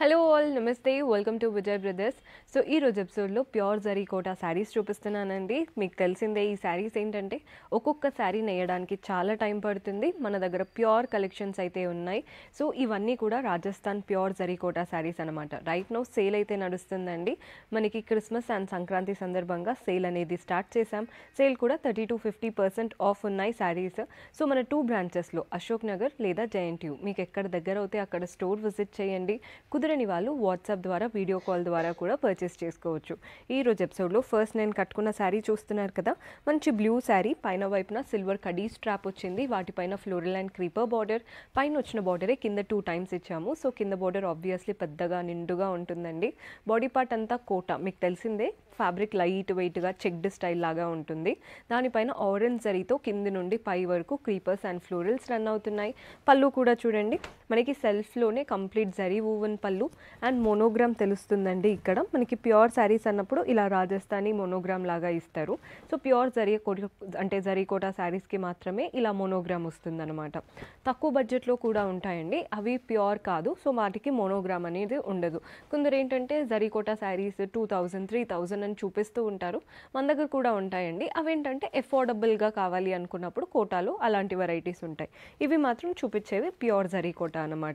hello all నమస్తే welcome to Vijay brothers so ఈ రోజు ఎపిసోడ్లో ప్యూర్ జరీ కోటా శారీస్ చూపిస్తున్నానండి మీకు తెలిసిందే ఈ శారీస్ ఏంటంటే ఒక్కొక్క శారీ నేయడానికి చాలా టైం పడుతుంది మన దగ్గర ప్యూర్ కలెక్షన్స్ అయితే ఉన్నాయి సో ఇవన్నీ కూడా రాజస్థాన్ ప్యూర్ జరీ కోటా శారీస్ అనమాట రైట్ నో సేల్ అయితే నడుస్తుందండి మనకి క్రిస్మస్ అండ్ సంక్రాంతి సందర్భంగా సేల్ అనేది స్టార్ట్ చేశాం సేల్ కూడా thirty to fifty percent off ఉన్నాయి శారీస్ సో మన టూ బ్రాంచెస్లో అశోక్ నగర్ లేదా యూ మీకు ఎక్కడ దగ్గర అయితే అక్కడ స్టోర్ విజిట్ చేయండి కుదిరి చూడని వాళ్ళు వాట్సాప్ ద్వారా వీడియో కాల్ ద్వారా కూడా పర్చేస్ చేసుకోవచ్చు ఈ రోజు ఎపిసోడ్లో ఫస్ట్ నేను కట్టుకున్న శారీ చూస్తున్నారు కదా మంచి బ్లూ శారీ పైన వైపున సిల్వర్ కడీ స్ట్రాప్ వచ్చింది వాటిపైన ఫ్లోరల్ అండ్ క్రీపర్ బార్డర్ పైన వచ్చిన బార్డరే కింద టూ టైమ్స్ ఇచ్చాము సో కింద బార్డర్ ఆబ్వియస్లీ పెద్దగా నిండుగా ఉంటుందండి బాడీ పార్ట్ అంతా కోట మీకు తెలిసిందే ఫ్యాబ్రిక్ లైట్ వెయిట్గా చెక్డ్ స్టైల్ లాగా ఉంటుంది దానిపైన ఆరెంజ్ జరీతో కింది నుండి పై వరకు క్రీపర్స్ అండ్ ఫ్లోరల్స్ రన్ అవుతున్నాయి పళ్ళు కూడా చూడండి మనకి సెల్ఫ్లోనే కంప్లీట్ జరీ ఊవన్ పళ్ళు పళ్ళు అండ్ మోనోగ్రామ్ తెలుస్తుందండి ఇక్కడ మనకి ప్యూర్ శారీస్ అన్నప్పుడు ఇలా రాజస్థానీ మోనోగ్రామ్ లాగా ఇస్తారు సో ప్యూర్ జరి అంటే జరీ కోట శారీస్కి మాత్రమే ఇలా మోనోగ్రామ్ వస్తుందన్నమాట తక్కువ బడ్జెట్లో కూడా ఉంటాయండి అవి ప్యూర్ కాదు సో వాటికి మోనోగ్రామ్ అనేది ఉండదు కొందరు ఏంటంటే zari Kota saris two thousand three thousand అని చూపిస్తూ ఉంటారు మన దగ్గర కూడా ఉంటాయండి అవి ఏంటంటే ఎఫోర్డబుల్గా కావాలి అనుకున్నప్పుడు కోటాలు అలాంటి వెరైటీస్ ఉంటాయి ఇవి మాత్రం చూపించేవి ప్యూర్ జరీ కోట అనమాట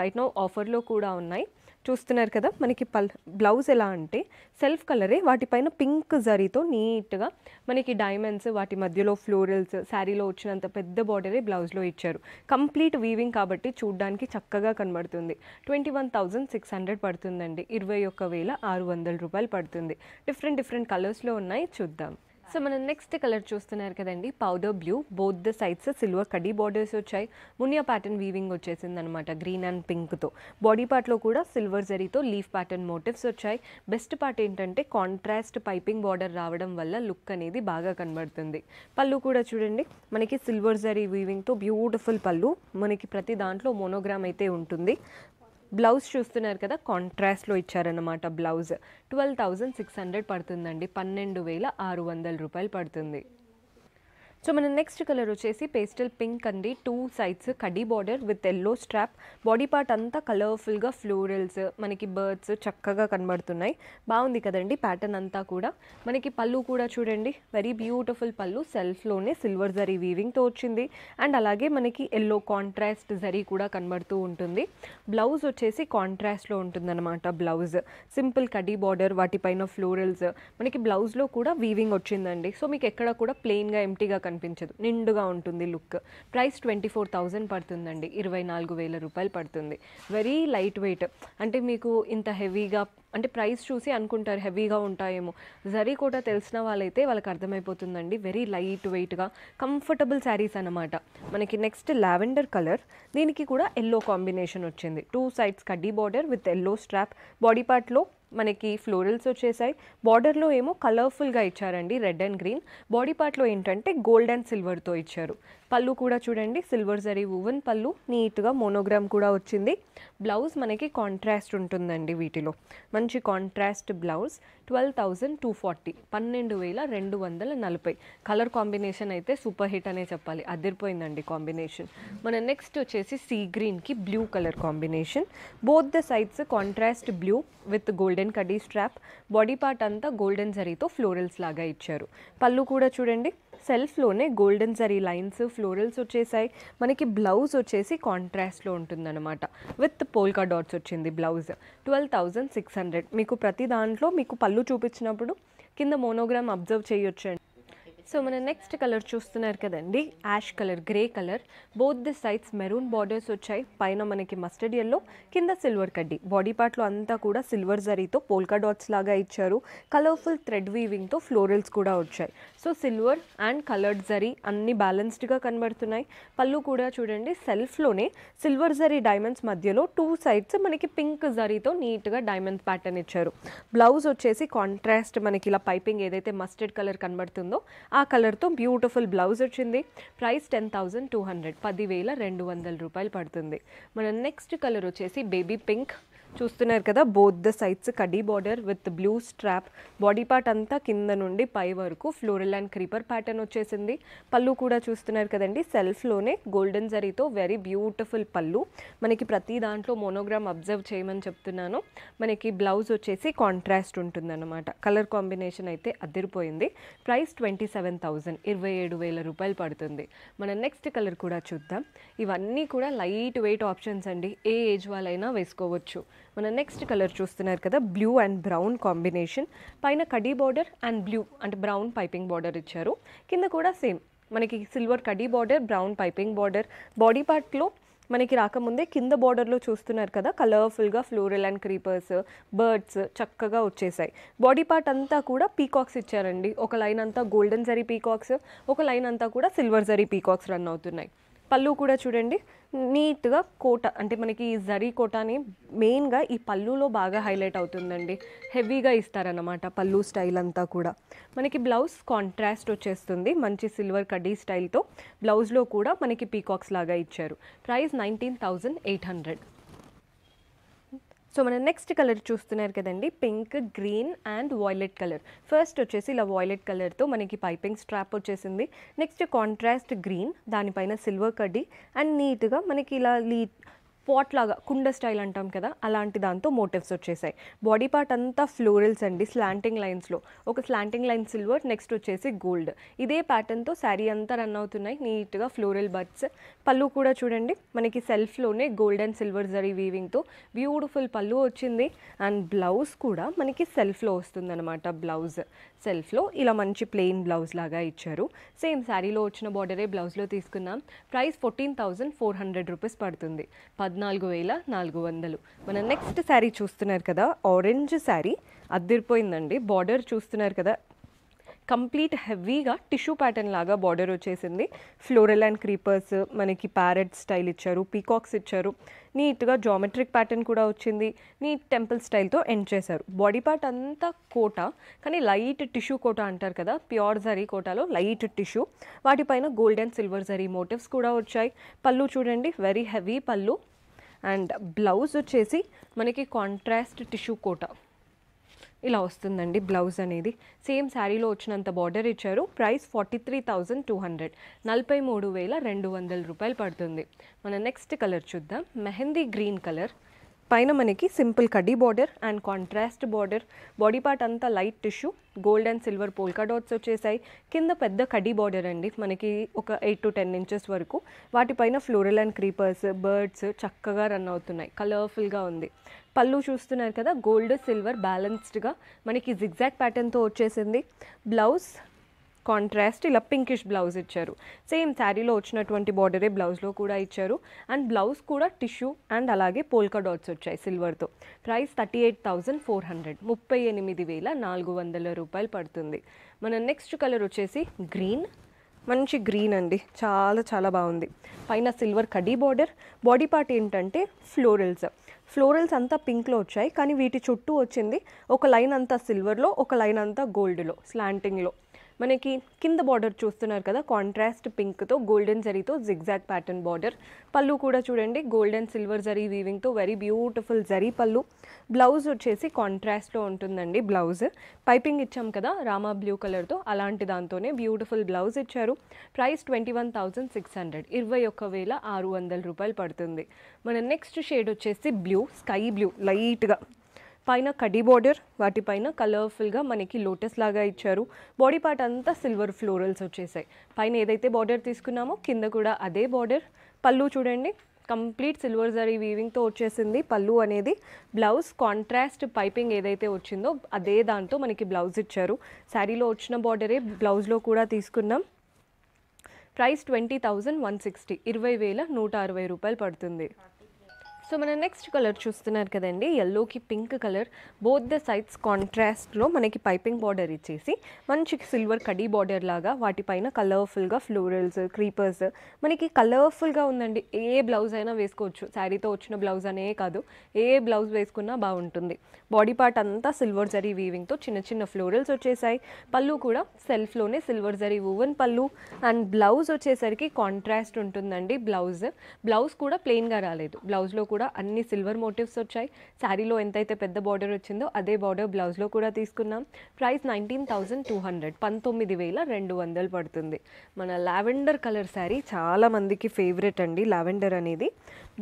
రైట్ నో ఆఫర్లో కూడా ఉన్నాయి చూస్తున్నారు కదా మనకి పల్ బ్లౌజ్ ఎలా అంటే సెల్ఫ్ కలరే వాటిపైన పింక్ జరీతో నీట్గా మనకి డైమండ్స్ వాటి మధ్యలో ఫ్లోరల్స్ శారీలో వచ్చినంత పెద్ద బార్డరే బ్లౌజ్లో ఇచ్చారు కంప్లీట్ వీవింగ్ కాబట్టి చూడ్డానికి చక్కగా కనబడుతుంది ట్వంటీ వన్ సిక్స్ హండ్రెడ్ పడుతుందండి ఇరవై ఒక్క వేల ఆరు వందల రూపాయలు పడుతుంది డిఫరెంట్ డిఫరెంట్ కలర్స్లో ఉన్నాయి చూద్దాం సో మనం నెక్స్ట్ కలర్ చూస్తున్నారు కదండి powder blue both the sides silver కడి బార్డర్స్ వచ్చాయి మునియా ప్యాటర్న్ వీవింగ్ వచ్చేసింది అనమాట గ్రీన్ అండ్ పింక్తో బాడీ పార్ట్లో కూడా సిల్వర్ జరీతో లీఫ్ ప్యాటర్న్ మోటివ్స్ వచ్చాయి బెస్ట్ పార్ట్ ఏంటంటే కాంట్రాస్ట్ పైపింగ్ బార్డర్ రావడం వల్ల లుక్ అనేది బాగా కనబడుతుంది పళ్ళు కూడా చూడండి మనకి సిల్వర్ జరీ వీవింగ్తో బ్యూటిఫుల్ పళ్ళు మనకి ప్రతి దాంట్లో మోనోగ్రామ్ అయితే ఉంటుంది బ్లౌజ్ చూస్తున్నారు కదా కాంట్రాస్ట్లో ఇచ్చారన్నమాట blouse twelve thousand six hundred పడుతుందండి పన్నెండు వేల ఆరు వందల రూపాయలు పడుతుంది సో మన నెక్స్ట్ కలర్ వచ్చేసి పేస్టల్ పింక్ అండి టూ సైడ్స్ కడి border with yellow strap body part అంతా కలర్ఫుల్గా ఫ్లోరల్స్ మనకి బర్డ్స్ చక్కగా కనబడుతున్నాయి బాగుంది కదండి ప్యాటర్న్ అంతా కూడా మనకి పళ్ళు కూడా చూడండి వెరీ బ్యూటిఫుల్ పళ్ళు సెల్ఫ్లోనే సిల్వర్ జరీ వీవింగ్తో వచ్చింది అండ్ అలాగే మనకి ఎల్లో కాంట్రాస్ట్ జరీ కూడా కనబడుతూ ఉంటుంది బ్లౌజ్ వచ్చేసి కాంట్రాస్ట్లో ఉంటుందన్నమాట బ్లౌజ్ సింపుల్ కడి బార్డర్ వాటిపైన ఫ్లోరల్స్ మనకి బ్లౌజ్లో కూడా వీవింగ్ వచ్చిందండి సో మీకు ఎక్కడ కూడా ప్లెయిన్గా ఎంటీగా కనబడుతుంది కనిపించదు నిండుగా ఉంటుంది look price twenty four thousand పడుతుందండి ఇరవై నాలుగు వేల రూపాయలు పడుతుంది వెరీ లైట్ వెయిట్ అంటే మీకు ఇంత హెవీగా అంటే ప్రైస్ చూసి అనుకుంటారు హెవీగా ఉంటాయేమో జరీ కూడా తెలిసిన వాళ్ళైతే వాళ్ళకి అర్థమైపోతుందండి వెరీ లైట్ వెయిట్గా కంఫర్టబుల్ శారీస్ అనమాట మనకి నెక్స్ట్ లావెండర్ కలర్ దీనికి కూడా ఎల్లో కాంబినేషన్ వచ్చింది టూ సైడ్స్ కడ్డీ border with yellow strap body పార్ట్లో మనకి ఫ్లోరల్స్ వచ్చేసాయి బార్డర్లో ఏమో కలర్ఫుల్గా ఇచ్చారండి రెడ్ అండ్ గ్రీన్ బాడీ పార్ట్లో ఏంటంటే గోల్డ్ అండ్ సిల్వర్తో ఇచ్చారు పళ్ళు కూడా చూడండి సిల్వర్ జరీ ఉవెన్ పళ్ళు నీట్గా మోనోగ్రామ్ కూడా వచ్చింది బ్లౌజ్ మనకి కాంట్రాస్ట్ ఉంటుందండి వీటిలో మంచి contrast blouse twelve thousand two forty పన్నెండు వేల రెండు వందల నలభై కలర్ కాంబినేషన్ అయితే సూపర్ హిట్ అనే చెప్పాలి అదిరిపోయిందండి కాంబినేషన్ మన నెక్స్ట్ వచ్చేసి సీ గ్రీన్కి blue colour combination both the sides contrast blue with golden కడీ స్ట్రాప్ బాడీ పార్ట్ అంతా గోల్డెన్ జరీతో ఫ్లోరల్స్ లాగా ఇచ్చారు పళ్ళు కూడా చూడండి సెల్ఫ్లోనే గోల్డెన్ జరీ లైన్స్ ఫ్లోరల్స్ వచ్చేసాయి మనకి బ్లౌజ్ వచ్చేసి కాంట్రాస్ట్లో ఉంటుందన్నమాట విత్ పోల్కా డాట్స్ వచ్చింది blouse twelve thousand six hundred మీకు ప్రతి దాంట్లో మీకు పళ్ళు చూపించినప్పుడు కింద మోనోగ్రామ్ అబ్జర్వ్ చేయొచ్చండి సో మనం నెక్స్ట్ కలర్ చూస్తున్నారు కదండి ash colour grey colour both the sides maroon borders వచ్చాయి పైన మనకి మస్టర్డ్ ఎల్లో కింద సిల్వర్ కడ్డీ బాడీ పార్ట్లో అంతా కూడా సిల్వర్ జరీతో పోల్కా డాట్స్ లాగా ఇచ్చారు కలర్ఫుల్ థ్రెడ్ వీవింగ్తో ఫ్లోరల్స్ కూడా వచ్చాయి so silver and coloured zari అన్ని బ్యాలెన్స్డ్గా కనబడుతున్నాయి పళ్ళు కూడా చూడండి సెల్ఫ్లోనే సిల్వర్ జరీ డైమండ్స్ మధ్యలో టూ సైడ్స్ మనకి పింక్ జరీతో నీట్గా డైమండ్స్ ప్యాటర్న్ ఇచ్చారు బ్లౌజ్ వచ్చేసి కాంట్రాస్ట్ మనకి ఇలా పైపింగ్ ఏదైతే మస్టర్డ్ కలర్ కనబడుతుందో ఆ కలర్తో బ్యూటిఫుల్ బ్లౌజ్ వచ్చింది price ten thousand two hundred పదివేల రెండు వందల రూపాయలు పడుతుంది మన నెక్స్ట్ కలర్ వచ్చేసి బేబీ పింక్ చూస్తున్నారు కదా బోత్ ద సైడ్స్ కడీ border with blue strap body part అంతా కింద నుండి పై వరకు ఫ్లోరల్ అండ్ క్రీపర్ ప్యాటర్న్ వచ్చేసింది పళ్ళు కూడా చూస్తున్నారు కదండి సెల్ఫ్లోనే గోల్డెన్ జరీతో వెరీ బ్యూటిఫుల్ పళ్ళు మనకి ప్రతి దాంట్లో మోనోగ్రామ్ అబ్జర్వ్ చేయమని చెప్తున్నాను మనకి బ్లౌజ్ వచ్చేసి కాంట్రాస్ట్ ఉంటుందన్నమాట కలర్ కాంబినేషన్ అయితే అదిరిపోయింది ప్రైస్ ట్వంటీ సెవెన్ థౌజండ్ ఇరవై ఏడు వేల రూపాయలు పడుతుంది మన నెక్స్ట్ కలర్ కూడా చూద్దాం ఇవన్నీ కూడా లైట్ వెయిట్ ఆప్షన్స్ అండి ఏ ఏజ్ వాళ్ళైనా వేసుకోవచ్చు మన నెక్స్ట్ కలర్ చూస్తున్నారు కదా బ్లూ అండ్ బ్రౌన్ కాంబినేషన్ పైన కడీ బార్డర్ అండ్ బ్లూ అంటే బ్రౌన్ పైపింగ్ బార్డర్ ఇచ్చారు కింద కూడా సేమ్ మనకి సిల్వర్ కడీ border brown piping border body పార్ట్లో మనకి రాకముందే కింద బార్డర్లో చూస్తున్నారు కదా కలర్ఫుల్గా ఫ్లోరల్ అండ్ క్రీపర్స్ బర్డ్స్ చక్కగా వచ్చేసాయి బాడీ పార్ట్ అంతా కూడా పీకాక్స్ ఇచ్చారండి ఒక లైన్ అంతా గోల్డెన్ జరీ పీకాక్స్ ఒక లైన్ అంతా కూడా సిల్వర్ జరీ పీకాక్స్ రన్ అవుతున్నాయి పళ్ళు కూడా చూడండి నీట్గా కోట అంటే మనకి ఈ జరీ కోటాని మెయిన్గా ఈ పళ్ళులో బాగా హైలైట్ అవుతుందండి హెవీగా ఇస్తారన్నమాట పళ్ళు స్టైల్ అంతా కూడా మనకి బ్లౌజ్ కాంట్రాస్ట్ వచ్చేస్తుంది మంచి సిల్వర్ కడ్డీ స్టైల్తో బ్లౌజ్లో కూడా మనకి పీకాక్స్ లాగా ఇచ్చారు price nineteen thousand eight hundred so మనం నెక్స్ట్ కలర్ చూస్తున్నారు కదండి pink green and violet colour first వచ్చేసి ఇలా వాయిలెట్ కలర్తో మనకి పైపింగ్ స్ట్రాప్ వచ్చేసింది నెక్స్ట్ కాంట్రాస్ట్ గ్రీన్ దానిపైన సిల్వర్ కడ్డీ అండ్ నీట్గా మనకి ఇలా లీ పాట్ లాగా కుండ స్టైల్ అంటాం కదా అలాంటి దాంతో మోటివ్స్ వచ్చేసాయి బాడీ పార్ట్ అంతా ఫ్లోరల్స్ అండి స్లాంటింగ్ లైన్స్లో ఒక స్లాంటింగ్ లైన్ సిల్వర్ నెక్స్ట్ వచ్చేసి గోల్డ్ ఇదే ప్యాటర్న్తో శారీ అంతా రన్ అవుతున్నాయి నీట్గా ఫ్లోరల్ బర్డ్స్ పళ్ళు కూడా చూడండి మనకి సెల్ఫ్లోనే గోల్డ్ అండ్ సిల్వర్ జరీ వీవింగ్తో బ్యూటిఫుల్ పళ్ళు వచ్చింది అండ్ బ్లౌజ్ కూడా మనకి సెల్ఫ్లో వస్తుందన్నమాట బ్లౌజ్ సెల్ఫ్లో ఇలా మంచి ప్లెయిన్ బ్లౌజ్ లాగా ఇచ్చారు సేమ్ శారీలో వచ్చిన బార్డరే బ్లౌజ్లో తీసుకున్నాం price fourteen thousand four hundred rupees పడుతుంది పద్ పద్నాలుగు వేల నాలుగు వందలు మన నెక్స్ట్ శారీ చూస్తున్నారు కదా ఆరెంజ్ శారీ అద్దరిపోయిందండి బార్డర్ చూస్తున్నారు కదా కంప్లీట్ హెవీగా టిష్యూ ప్యాటర్న్ లాగా బార్డర్ వచ్చేసింది ఫ్లోరల్ అండ్ క్రీపర్స్ మనకి ప్యారెట్ స్టైల్ ఇచ్చారు పీకాక్స్ ఇచ్చారు నీట్గా జామెట్రిక్ ప్యాటర్న్ కూడా వచ్చింది నీట్ టెంపుల్ స్టైల్తో ఎండ్ చేశారు బాడీ పార్ట్ అంతా కోట కానీ లైట్ టిష్యూ కోట అంటారు కదా ప్యూర్ జరీ కోటాలో లైట్ టిష్యూ వాటిపైన gold and silver zari motifs కూడా వచ్చాయి పళ్ళు చూడండి వెరీ హెవీ పళ్ళు అండ్ బ్లౌజ్ వచ్చేసి మనకి కాంట్రాస్ట్ టిష్యూ కోట ఇలా వస్తుందండి బ్లౌజ్ అనేది సేమ్ శారీలో వచ్చినంత బార్డర్ ఇచ్చారు price forty three thousand two hundred నలభై మూడు వేల రెండు వందల రూపాయలు పడుతుంది మన నెక్స్ట్ కలర్ చూద్దాం మెహందీ గ్రీన్ కలర్ పైన మనకి సింపుల్ కడ్డీ border and contrast border body part అంతా light tissue gold and silver polka dots వచ్చేసాయి కింద పెద్ద కడ్డీ బార్డర్ అండి మనకి ఒక ఎయిట్ టు టెన్ ఇంచెస్ వరకు వాటిపైన ఫ్లోరల్ అండ్ క్రీపర్స్ బర్డ్స్ చక్కగా రన్ అవుతున్నాయి కలర్ఫుల్గా ఉంది పళ్ళు చూస్తున్నారు కదా గోల్డ్ సిల్వర్ బ్యాలెన్స్డ్గా మనకి జిగ్జాక్ ప్యాటర్న్తో వచ్చేసింది బ్లౌజ్ కాంట్రాస్ట్ ఇలా పింకిష్ బ్లౌజ్ ఇచ్చారు సేమ్ శారీలో వచ్చినటువంటి బార్డరే బ్లౌజ్లో కూడా ఇచ్చారు అండ్ బ్లౌజ్ కూడా టిష్యూ అండ్ అలాగే పోల్కా డాట్స్ వచ్చాయి సిల్వర్తో price thirty eight thousand four hundred ముప్పై ఎనిమిది వేల నాలుగు వందల రూపాయలు పడుతుంది మన నెక్స్ట్ కలర్ వచ్చేసి గ్రీన్ మంచి గ్రీన్ అండి చాలా చాలా బాగుంది పైన సిల్వర్ కడీ బార్డర్ బాడీ పార్ట్ ఏంటంటే ఫ్లోరల్స్ ఫ్లోరల్స్ అంతా పింక్లో వచ్చాయి కానీ వీటి చుట్టూ వచ్చింది ఒక లైన్ అంతా సిల్వర్లో ఒక లైన్ అంతా గోల్డ్లో స్లాంటింగ్లో మనకి కింద బార్డర్ చూస్తున్నారు కదా కాంట్రాస్ట్ పింక్తో గోల్డెన్ జరీతో జిగ్జాగ్ ప్యాటర్న్ బార్డర్ పళ్ళు కూడా చూడండి గోల్డెన్ సిల్వర్ జరీ వీవింగ్తో వెరీ బ్యూటిఫుల్ జరీ పళ్ళు బ్లౌజ్ వచ్చేసి కాంట్రాస్ట్లో ఉంటుందండి బ్లౌజ్ పైపింగ్ ఇచ్చాం కదా రామా బ్లూ కలర్తో అలాంటి దాంతోనే బ్యూటిఫుల్ బ్లౌజ్ ఇచ్చారు price twenty one thousand six hundred ఇరవై ఆరు వందల రూపాయలు పడుతుంది మన నెక్స్ట్ షేడ్ వచ్చేసి బ్లూ స్కై బ్లూ లైట్గా పైన కడి బార్డర్ వాటిపైన కలర్ఫుల్గా మనకి లోటస్ లాగా ఇచ్చారు బాడీ పార్ట్ అంతా సిల్వర్ ఫ్లోరల్స్ వచ్చేసాయి పైన ఏదైతే బార్డర్ తీసుకున్నామో కింద కూడా అదే బార్డర్ పళ్ళు చూడండి కంప్లీట్ సిల్వర్ జరీ వీవింగ్తో వచ్చేసింది పళ్ళు అనేది బ్లౌజ్ కాంట్రాస్ట్ పైపింగ్ ఏదైతే వచ్చిందో అదే దాంతో మనకి బ్లౌజ్ ఇచ్చారు శారీలో వచ్చిన బార్డరే బ్లౌజ్లో కూడా తీసుకున్నాం price twenty thousand one sixty ఇరవై వేల నూట అరవై రూపాయలు పడుతుంది సో మన నెక్స్ట్ కలర్ చూస్తున్నారు కదండి ఎల్లోకి pink colour both the sides కాంట్రాస్ట్లో మనకి పైపింగ్ బార్డర్ ఇచ్చేసి మంచి సిల్వర్ కడీ బార్డర్ లాగా వాటిపైన కలర్ఫుల్గా ఫ్లోరల్స్ క్రీపర్స్ మనకి కలర్ఫుల్గా ఉందండి ఏ బ్లౌజ్ అయినా వేసుకోవచ్చు శారీతో వచ్చిన బ్లౌజ్ అనే కాదు ఏ బ్లౌజ్ వేసుకున్నా బాగుంటుంది బాడీ పార్ట్ అంతా సిల్వర్ జరీ వీవింగ్తో చిన్న చిన్న ఫ్లోరల్స్ వచ్చేసాయి పళ్ళు కూడా సెల్ఫ్లోనే సిల్వర్ జరీ ఓవెన్ పళ్ళు అండ్ బ్లౌజ్ వచ్చేసరికి కాంట్రాస్ట్ ఉంటుందండి బ్లౌజ్ బ్లౌజ్ కూడా ప్లెయిన్గా రాలేదు బ్లౌజ్లో కూడా కూడా అన్ని సిల్వర్ మోటివ్స్ వచ్చాయి శారీలో ఎంతైతే పెద్ద బార్డర్ వచ్చిందో అదే బార్డర్ బ్లౌజ్లో కూడా తీసుకున్నాం price nineteen thousand two hundred పంతొమ్మిది వేల రెండు వందలు పడుతుంది మన లావెండర్ కలర్ శారీ చాలా మందికి ఫేవరెట్ అండి లావెండర్ అనేది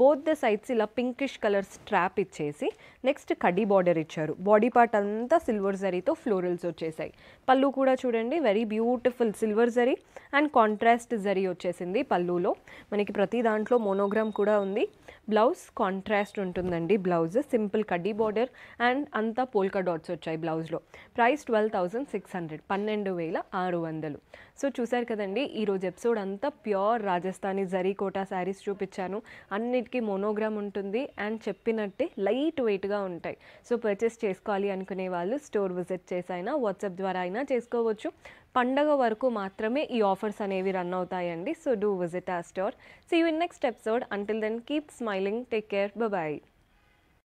బోత్ ద సైడ్స్ ఇలా పింకిష్ కలర్ స్ట్రాప్ ఇచ్చేసి నెక్స్ట్ కడి బార్డర్ ఇచ్చారు బాడీ పార్ట్ అంతా సిల్వర్ జరీతో ఫ్లోరల్స్ వచ్చేసాయి పళ్ళు కూడా చూడండి వెరీ బ్యూటిఫుల్ సిల్వర్ జరీ అండ్ కాంట్రాస్ట్ జరీ వచ్చేసింది పళ్ళులో మనకి ప్రతి దాంట్లో మోనోగ్రామ్ కూడా ఉంది బ్లౌజ్ కాంట్రాస్ట్ ఉంటుందండి బ్లౌజ్ సింపుల్ కడ్డీ బార్డర్ అండ్ అంతా పోల్కా డాట్స్ వచ్చాయి బ్లౌజ్లో price twelve thousand six hundred పన్నెండు వేల ఆరు వందలు సో చూసారు కదండి ఈరోజు ఎపిసోడ్ అంతా ప్యూర్ రాజస్థానీ జరీ కోటా శారీస్ చూపించాను అన్నిటికీ మోనోగ్రామ్ ఉంటుంది అండ్ చెప్పినట్టే లైట్ వెయిట్గా ఉంటాయి సో పర్చేస్ చేసుకోవాలి అనుకునే వాళ్ళు స్టోర్ విజిట్ చేసైనా వాట్సాప్ ద్వారా అయినా చేసుకోవచ్చు పండగ వరకు మాత్రమే ఈ ఆఫర్స్ అనేవి రన్ అవుతాయండి సో డూ విజిట్ ఆ store see you in next episode until then keep smiling take care bye